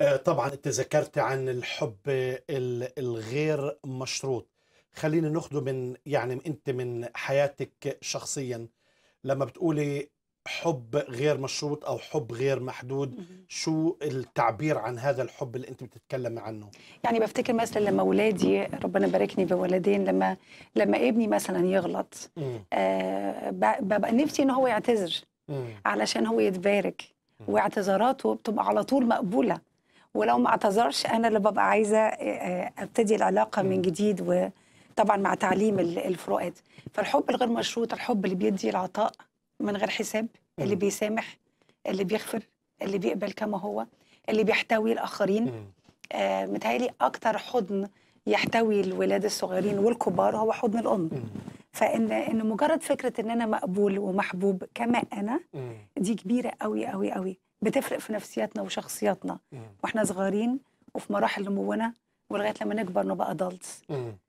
آه، طبعا انت ذكرت عن الحب الغير مشروط خلينا ناخده من يعني انت من حياتك شخصيا لما بتقولي حب غير مشروط او حب غير محدود شو التعبير عن هذا الحب اللي انت بتتكلم عنه يعني بفتكر مثلا لما اولادي ربنا باركني بولدين لما لما ابني مثلا يغلط آه ببقى نفسي ان هو يعتذر علشان هو يتبارك واعتذاراته بتبقى على طول مقبوله ولو ما اعتذرش انا اللي ببقى عايزه ابتدي العلاقه من جديد وطبعا مع تعليم الفروقات فالحب الغير مشروط الحب اللي بيدي العطاء من غير حساب اللي بيسامح اللي بيغفر اللي بيقبل كما هو اللي بيحتوي الاخرين آه متهيألي اكتر حضن يحتوي الولاد الصغيرين والكبار هو حضن الام فان ان مجرد فكره ان انا مقبول ومحبوب كما انا دي كبيره قوي قوي قوي بتفرق في نفسياتنا وشخصياتنا واحنا صغارين وفي مراحل نمونا ولغايه لما نكبر نبقى ادلتس